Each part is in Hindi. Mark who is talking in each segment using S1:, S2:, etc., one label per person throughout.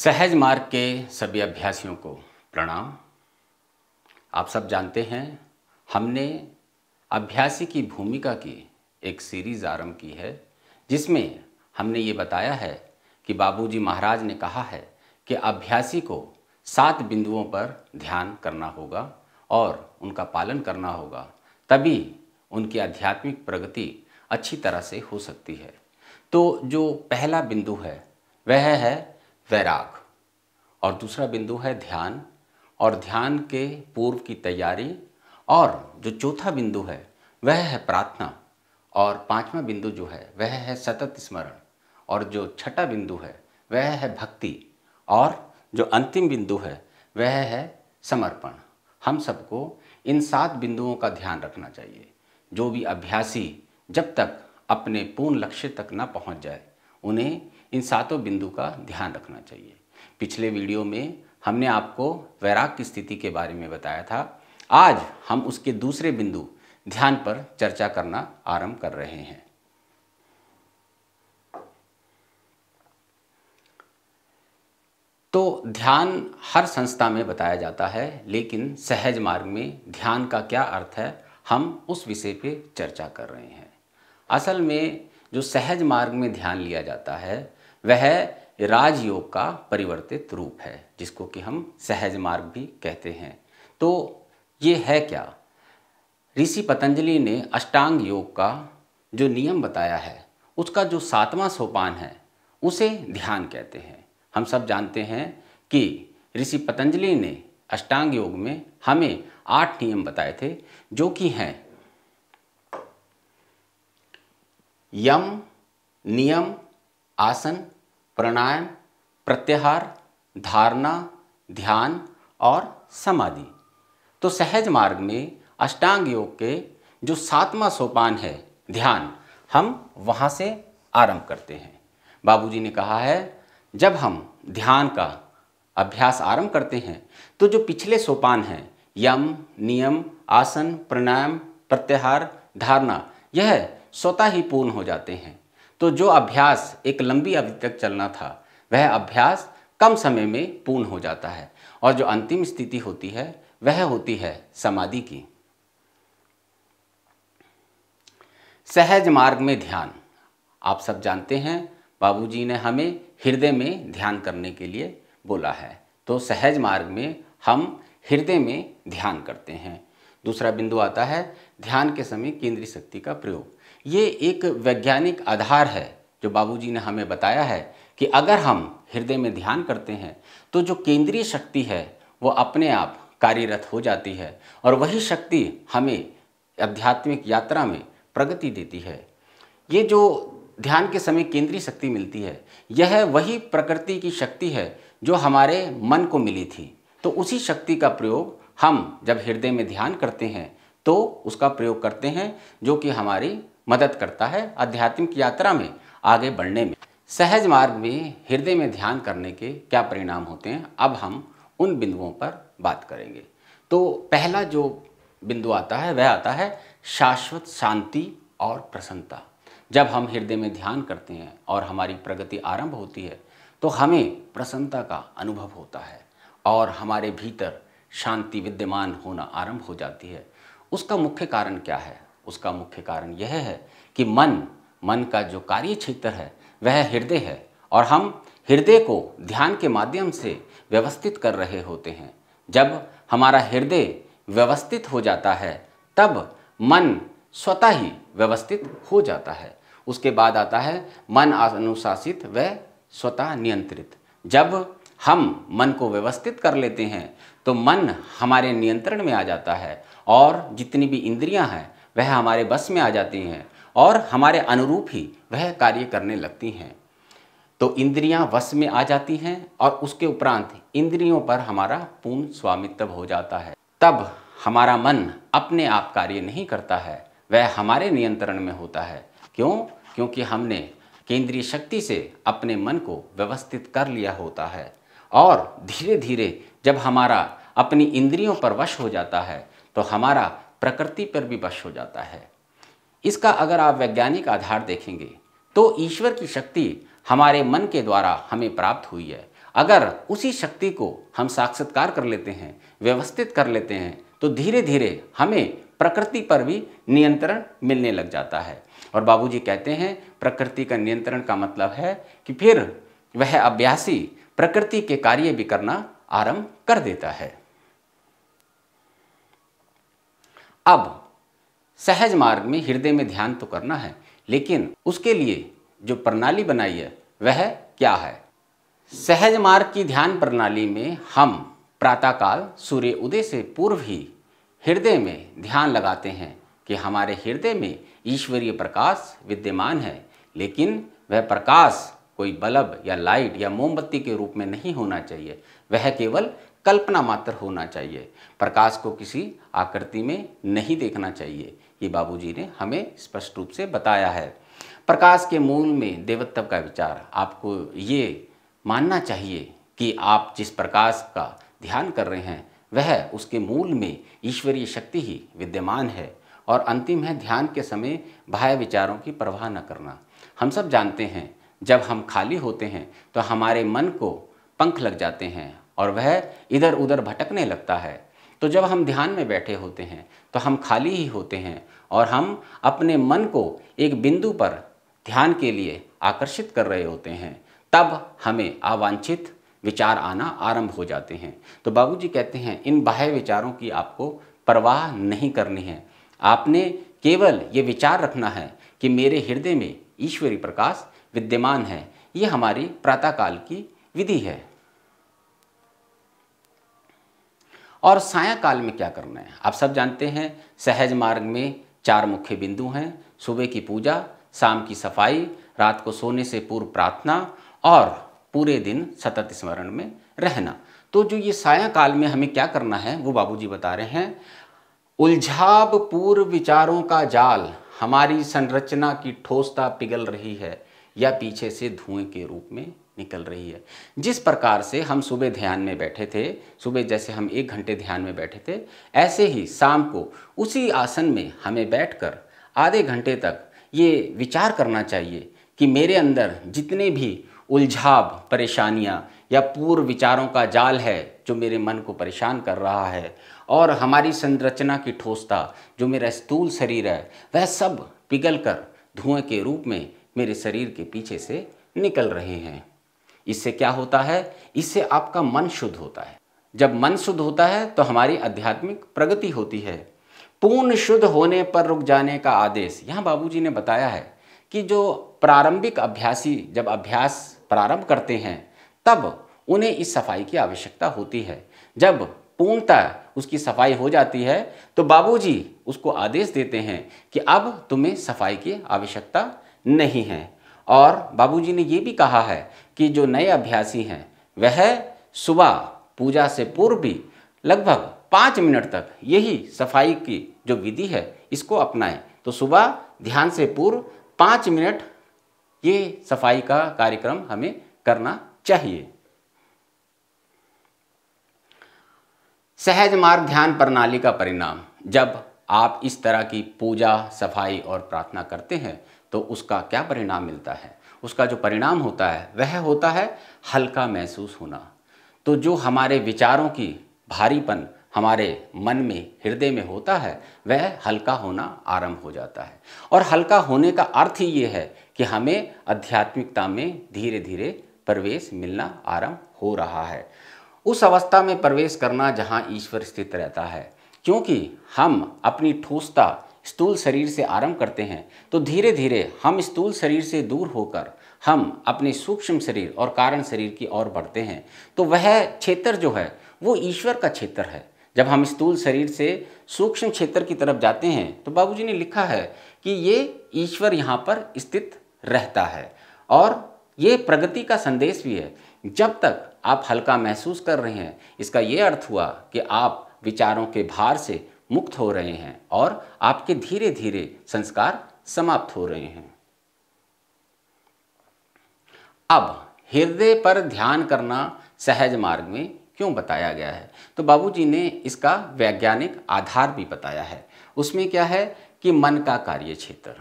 S1: सहज मार्ग के सभी अभ्यासियों को प्रणाम आप सब जानते हैं हमने अभ्यासी की भूमिका की एक सीरीज आरंभ की है जिसमें हमने ये बताया है कि बाबूजी महाराज ने कहा है कि अभ्यासी को सात बिंदुओं पर ध्यान करना होगा और उनका पालन करना होगा तभी उनकी आध्यात्मिक प्रगति अच्छी तरह से हो सकती है तो जो पहला बिंदु है वह है वैराग और दूसरा बिंदु है ध्यान और ध्यान के पूर्व की तैयारी और जो चौथा बिंदु है वह है प्रार्थना और पांचवा बिंदु जो है वह है सतत स्मरण और जो छठा बिंदु है वह है भक्ति और जो अंतिम बिंदु है वह है समर्पण हम सबको इन सात बिंदुओं का ध्यान रखना चाहिए जो भी अभ्यासी जब तक अपने पूर्ण लक्ष्य तक ना पहुंच जाए उन्हें इन सातों बिंदु का ध्यान रखना चाहिए पिछले वीडियो में हमने आपको वैराग की स्थिति के बारे में बताया था आज हम उसके दूसरे बिंदु ध्यान पर चर्चा करना आरंभ कर रहे हैं तो ध्यान हर संस्था में बताया जाता है लेकिन सहज मार्ग में ध्यान का क्या अर्थ है हम उस विषय पे चर्चा कर रहे हैं असल में जो सहज मार्ग में ध्यान लिया जाता है वह राजयोग का परिवर्तित रूप है जिसको कि हम सहज मार्ग भी कहते हैं तो ये है क्या ऋषि पतंजलि ने अष्टांग योग का जो नियम बताया है उसका जो सातवां सोपान है उसे ध्यान कहते हैं हम सब जानते हैं कि ऋषि पतंजलि ने अष्टांग योग में हमें आठ नियम बताए थे जो कि हैं यम नियम आसन प्राणायाम प्रत्याहार धारणा ध्यान और समाधि तो सहज मार्ग में अष्टांग योग के जो सातवां सोपान है ध्यान हम वहाँ से आरंभ करते हैं बाबूजी ने कहा है जब हम ध्यान का अभ्यास आरंभ करते हैं तो जो पिछले सोपान हैं यम नियम आसन प्राणायाम प्रत्याहार धारणा यह स्वतः ही पूर्ण हो जाते हैं तो जो अभ्यास एक लंबी अवधि तक चलना था वह अभ्यास कम समय में पूर्ण हो जाता है और जो अंतिम स्थिति होती है वह होती है समाधि की सहज मार्ग में ध्यान आप सब जानते हैं बाबूजी ने हमें हृदय में ध्यान करने के लिए बोला है तो सहज मार्ग में हम हृदय में ध्यान करते हैं दूसरा बिंदु आता है ध्यान के समय केंद्रीय शक्ति का प्रयोग ये एक वैज्ञानिक आधार है जो बाबूजी ने हमें बताया है कि अगर हम हृदय में ध्यान करते हैं तो जो केंद्रीय शक्ति है वो अपने आप कार्यरत हो जाती है और वही शक्ति हमें आध्यात्मिक यात्रा में प्रगति देती है ये जो ध्यान के समय केंद्रीय शक्ति मिलती है यह वही प्रकृति की शक्ति है जो हमारे मन को मिली थी तो उसी शक्ति का प्रयोग हम जब हृदय में ध्यान करते हैं तो उसका प्रयोग करते हैं जो कि हमारी मदद करता है आध्यात्मिक यात्रा में आगे बढ़ने में सहज मार्ग में हृदय में ध्यान करने के क्या परिणाम होते हैं अब हम उन बिंदुओं पर बात करेंगे तो पहला जो बिंदु आता है वह आता है शाश्वत शांति और प्रसन्नता जब हम हृदय में ध्यान करते हैं और हमारी प्रगति आरंभ होती है तो हमें प्रसन्नता का अनुभव होता है और हमारे भीतर शांति विद्यमान होना आरंभ हो जाती है उसका मुख्य कारण क्या है उसका मुख्य कारण यह है कि मन मन का जो कार्य क्षेत्र है वह हृदय है और हम हृदय को ध्यान के माध्यम से व्यवस्थित कर रहे होते हैं जब हमारा हृदय व्यवस्थित हो जाता है तब मन स्वतः ही व्यवस्थित हो जाता है उसके बाद आता है मन अनुशासित व स्वतः नियंत्रित जब हम मन को व्यवस्थित कर लेते हैं तो मन हमारे नियंत्रण में आ जाता है और जितनी भी इंद्रियां हैं वह हमारे बस में आ जाती हैं और हमारे अनुरूप ही वह कार्य करने लगती हैं तो इंद्रियां वश में आ जाती हैं और उसके उपरांत इंद्रियों पर हमारा पूर्ण स्वामित्व हो जाता है तब हमारा मन अपने आप कार्य नहीं करता है वह हमारे नियंत्रण में होता है क्यों क्योंकि हमने केंद्रीय शक्ति से अपने मन को व्यवस्थित कर लिया होता है और धीरे धीरे जब हमारा अपनी इंद्रियों पर वश हो जाता है तो हमारा प्रकृति पर भी वश हो जाता है इसका अगर आप वैज्ञानिक आधार देखेंगे तो ईश्वर की शक्ति हमारे मन के द्वारा हमें प्राप्त हुई है अगर उसी शक्ति को हम साक्षात्कार कर लेते हैं व्यवस्थित कर लेते हैं तो धीरे धीरे हमें प्रकृति पर भी नियंत्रण मिलने लग जाता है और बाबूजी कहते हैं प्रकृति का नियंत्रण का मतलब है कि फिर वह अभ्यासी प्रकृति के कार्य भी करना आरंभ कर देता है अब सहज मार्ग में हृदय में ध्यान तो करना है लेकिन उसके लिए जो प्रणाली बनाई है वह क्या है सहज मार्ग की ध्यान प्रणाली में हम प्रातःकाल सूर्य उदय से पूर्व ही हृदय में ध्यान लगाते हैं कि हमारे हृदय में ईश्वरीय प्रकाश विद्यमान है लेकिन वह प्रकाश कोई बल्ब या लाइट या मोमबत्ती के रूप में नहीं होना चाहिए वह केवल कल्पना मात्र होना चाहिए प्रकाश को किसी आकृति में नहीं देखना चाहिए ये बाबूजी ने हमें स्पष्ट रूप से बताया है प्रकाश के मूल में देवत्व का विचार आपको ये मानना चाहिए कि आप जिस प्रकाश का ध्यान कर रहे हैं वह उसके मूल में ईश्वरीय शक्ति ही विद्यमान है और अंतिम है ध्यान के समय बाह्य विचारों की परवाह न करना हम सब जानते हैं जब हम खाली होते हैं तो हमारे मन को पंख लग जाते हैं और वह इधर उधर भटकने लगता है तो जब हम ध्यान में बैठे होते हैं तो हम खाली ही होते हैं और हम अपने मन को एक बिंदु पर ध्यान के लिए आकर्षित कर रहे होते हैं तब हमें अवांछित विचार आना आरंभ हो जाते हैं तो बाबूजी कहते हैं इन बाह्य विचारों की आपको परवाह नहीं करनी है आपने केवल ये विचार रखना है कि मेरे हृदय में ईश्वरी प्रकाश विद्यमान है ये हमारी प्रातःकाल की विधि है और सायंकाल में क्या करना है आप सब जानते हैं सहज मार्ग में चार मुख्य बिंदु हैं सुबह की पूजा शाम की सफाई रात को सोने से पूर्व प्रार्थना और पूरे दिन सतत स्मरण में रहना तो जो ये सायंकाल में हमें क्या करना है वो बाबूजी बता रहे हैं उलझाव पूर्व विचारों का जाल हमारी संरचना की ठोसता पिघल रही है या पीछे से धुएं के रूप में निकल रही है जिस प्रकार से हम सुबह ध्यान में बैठे थे सुबह जैसे हम एक घंटे ध्यान में बैठे थे ऐसे ही शाम को उसी आसन में हमें बैठकर आधे घंटे तक ये विचार करना चाहिए कि मेरे अंदर जितने भी उलझाव परेशानियाँ या पूर्व विचारों का जाल है जो मेरे मन को परेशान कर रहा है और हमारी संरचना की ठोसता जो मेरा स्थूल शरीर है वह सब पिघल कर धुएँ के रूप में मेरे शरीर के पीछे से निकल रहे हैं इससे क्या होता है इससे आपका मन शुद्ध होता है जब मन शुद्ध होता है तो हमारी आध्यात्मिक प्रगति होती है पूर्ण शुद्ध होने पर रुक जाने का आदेश यहाँ बाबूजी ने बताया है कि जो प्रारंभिक अभ्यासी जब अभ्यास प्रारंभ करते हैं तब उन्हें इस सफाई की आवश्यकता होती है जब पूर्णतः उसकी सफाई हो जाती है तो बाबूजी उसको आदेश देते हैं कि अब तुम्हें सफाई की आवश्यकता नहीं है और बाबूजी ने ये भी कहा है कि जो नए अभ्यासी हैं वह सुबह पूजा से पूर्व भी लगभग पाँच मिनट तक यही सफाई की जो विधि है इसको अपनाएं तो सुबह ध्यान से पूर्व पाँच मिनट ये सफाई का कार्यक्रम हमें करना चाहिए सहज मार्ग ध्यान प्रणाली का परिणाम जब आप इस तरह की पूजा सफाई और प्रार्थना करते हैं तो उसका क्या परिणाम मिलता है उसका जो परिणाम होता है वह होता है हल्का महसूस होना तो जो हमारे विचारों की भारीपन हमारे मन में हृदय में होता है वह हल्का होना आरंभ हो जाता है और हल्का होने का अर्थ ही ये है कि हमें आध्यात्मिकता में धीरे धीरे प्रवेश मिलना आरंभ हो रहा है उस अवस्था में प्रवेश करना जहाँ ईश्वर स्थित रहता है क्योंकि हम अपनी ठोसता स्थूल शरीर से आरंभ करते हैं तो धीरे धीरे हम स्थूल शरीर से दूर होकर हम अपने सूक्ष्म शरीर और कारण शरीर की ओर बढ़ते हैं तो वह क्षेत्र जो है वो ईश्वर का क्षेत्र है जब हम स्थूल शरीर से सूक्ष्म क्षेत्र की तरफ जाते हैं तो बाबूजी ने लिखा है कि ये ईश्वर यहाँ पर स्थित रहता है और ये प्रगति का संदेश भी है जब तक आप हल्का महसूस कर रहे हैं इसका ये अर्थ हुआ कि आप विचारों के भार से मुक्त हो रहे हैं और आपके धीरे धीरे संस्कार समाप्त हो रहे हैं अब हृदय पर ध्यान करना सहज मार्ग में क्यों बताया गया है तो बाबूजी ने इसका वैज्ञानिक आधार भी बताया है उसमें क्या है कि मन का कार्य क्षेत्र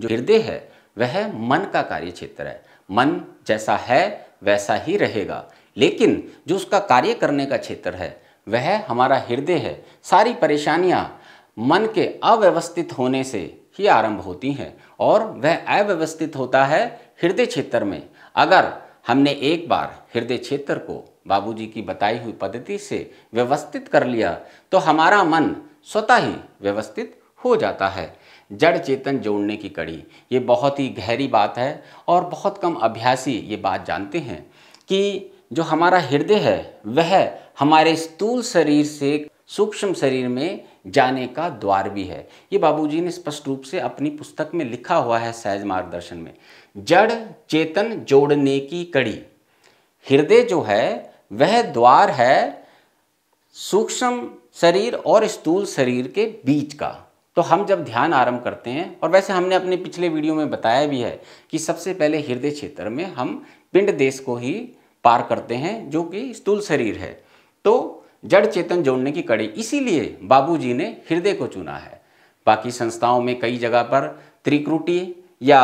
S1: जो हृदय है वह मन का कार्य क्षेत्र है मन जैसा है वैसा ही रहेगा लेकिन जो उसका कार्य करने का क्षेत्र है वह हमारा हृदय है सारी परेशानियाँ मन के अव्यवस्थित होने से ही आरंभ होती हैं और वह अव्यवस्थित होता है हृदय क्षेत्र में अगर हमने एक बार हृदय क्षेत्र को बाबूजी की बताई हुई पद्धति से व्यवस्थित कर लिया तो हमारा मन स्वतः ही व्यवस्थित हो जाता है जड़ चेतन जोड़ने की कड़ी ये बहुत ही गहरी बात है और बहुत कम अभ्यासी ये बात जानते हैं कि जो हमारा हृदय है वह हमारे स्थूल शरीर से सूक्ष्म शरीर में जाने का द्वार भी है ये बाबूजी ने स्पष्ट रूप से अपनी पुस्तक में लिखा हुआ है सहज मार्गदर्शन में जड़ चेतन जोड़ने की कड़ी हृदय जो है वह द्वार है सूक्ष्म शरीर और स्थूल शरीर के बीच का तो हम जब ध्यान आरंभ करते हैं और वैसे हमने अपने पिछले वीडियो में बताया भी है कि सबसे पहले हृदय क्षेत्र में हम पिंड देश को ही पार करते हैं जो कि स्थूल शरीर है तो जड़ चेतन जोड़ने की कड़ी इसीलिए बाबूजी ने हृदय को चुना है बाकी संस्थाओं में कई जगह पर त्रिकुटी या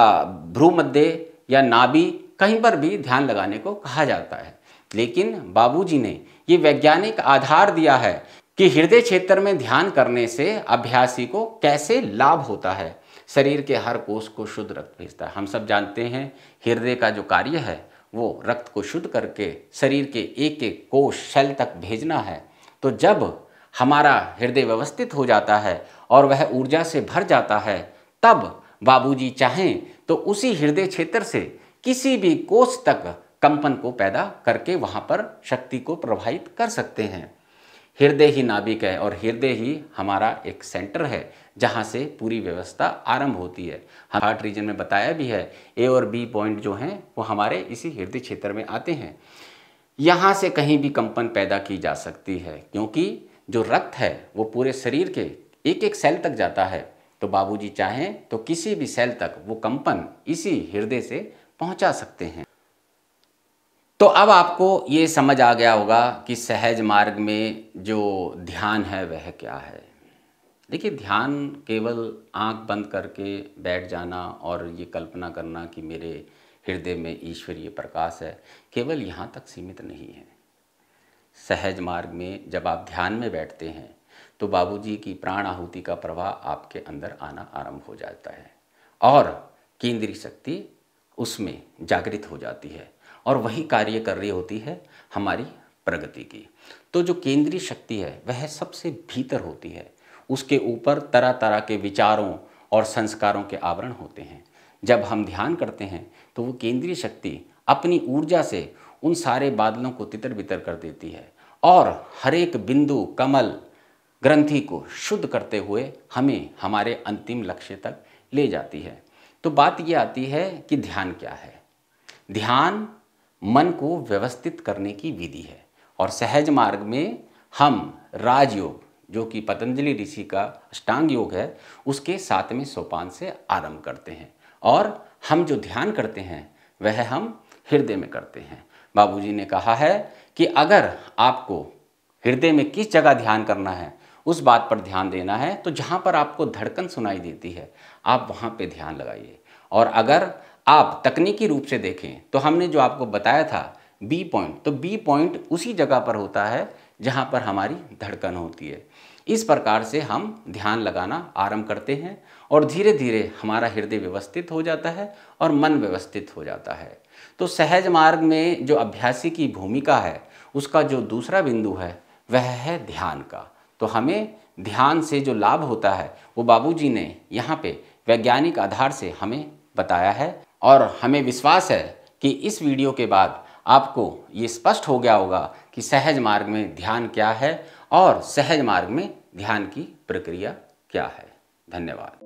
S1: भ्रूमध्य या नाभि कहीं पर भी ध्यान लगाने को कहा जाता है लेकिन बाबूजी ने ये वैज्ञानिक आधार दिया है कि हृदय क्षेत्र में ध्यान करने से अभ्यासी को कैसे लाभ होता है शरीर के हर कोष को शुद्ध रक्त भेजता है हम सब जानते हैं हृदय का जो कार्य है वो रक्त को शुद्ध करके शरीर के एक एक कोष शैल तक भेजना है तो जब हमारा हृदय व्यवस्थित हो जाता है और वह ऊर्जा से भर जाता है तब बाबूजी चाहें तो उसी हृदय क्षेत्र से किसी भी कोष तक कंपन को पैदा करके वहाँ पर शक्ति को प्रभावित कर सकते हैं हृदय ही नाभिक है और हृदय ही हमारा एक सेंटर है जहाँ से पूरी व्यवस्था आरंभ होती है हम हार्ट रीजन में बताया भी है ए और बी पॉइंट जो हैं वो हमारे इसी हृदय क्षेत्र में आते हैं यहाँ से कहीं भी कंपन पैदा की जा सकती है क्योंकि जो रक्त है वो पूरे शरीर के एक एक सेल तक जाता है तो बाबूजी चाहें तो किसी भी सेल तक वो कंपन इसी हृदय से पहुंचा सकते हैं तो अब आपको ये समझ आ गया होगा कि सहज मार्ग में जो ध्यान है वह क्या है देखिए ध्यान केवल आंख बंद करके बैठ जाना और ये कल्पना करना कि मेरे हृदय में ईश्वरीय प्रकाश है केवल यहाँ तक सीमित नहीं है सहज मार्ग में जब आप ध्यान में बैठते हैं तो बाबूजी की प्राण आहुति का प्रवाह आपके अंदर आना आरंभ हो जाता है और केंद्रीय शक्ति उसमें जागृत हो जाती है और वही कार्य कर रही होती है हमारी प्रगति की तो जो केंद्रीय शक्ति है वह सबसे भीतर होती है उसके ऊपर तरह तरह के विचारों और संस्कारों के आवरण होते हैं जब हम ध्यान करते हैं तो वो केंद्रीय शक्ति अपनी ऊर्जा से उन सारे बादलों को तितर बितर कर देती है और हर एक बिंदु कमल ग्रंथि को शुद्ध करते हुए हमें हमारे अंतिम लक्ष्य तक ले जाती है तो बात ये आती है कि ध्यान क्या है ध्यान मन को व्यवस्थित करने की विधि है और सहज मार्ग में हम राजयोग जो कि पतंजलि ऋषि का अष्टांग योग है उसके सातवें सोपान से आरंभ करते हैं और हम जो ध्यान करते हैं वह हम हृदय में करते हैं बाबूजी ने कहा है कि अगर आपको हृदय में किस जगह ध्यान करना है उस बात पर ध्यान देना है तो जहाँ पर आपको धड़कन सुनाई देती है आप वहाँ पे ध्यान लगाइए और अगर आप तकनीकी रूप से देखें तो हमने जो आपको बताया था बी पॉइंट तो बी पॉइंट उसी जगह पर होता है जहाँ पर हमारी धड़कन होती है इस प्रकार से हम ध्यान लगाना आरंभ करते हैं और धीरे धीरे हमारा हृदय व्यवस्थित हो जाता है और मन व्यवस्थित हो जाता है तो सहज मार्ग में जो अभ्यासी की भूमिका है उसका जो दूसरा बिंदु है वह है ध्यान का तो हमें ध्यान से जो लाभ होता है वो बाबूजी ने यहाँ पे वैज्ञानिक आधार से हमें बताया है और हमें विश्वास है कि इस वीडियो के बाद आपको ये स्पष्ट हो गया होगा कि सहज मार्ग में ध्यान क्या है और सहज मार्ग में ध्यान की प्रक्रिया क्या है धन्यवाद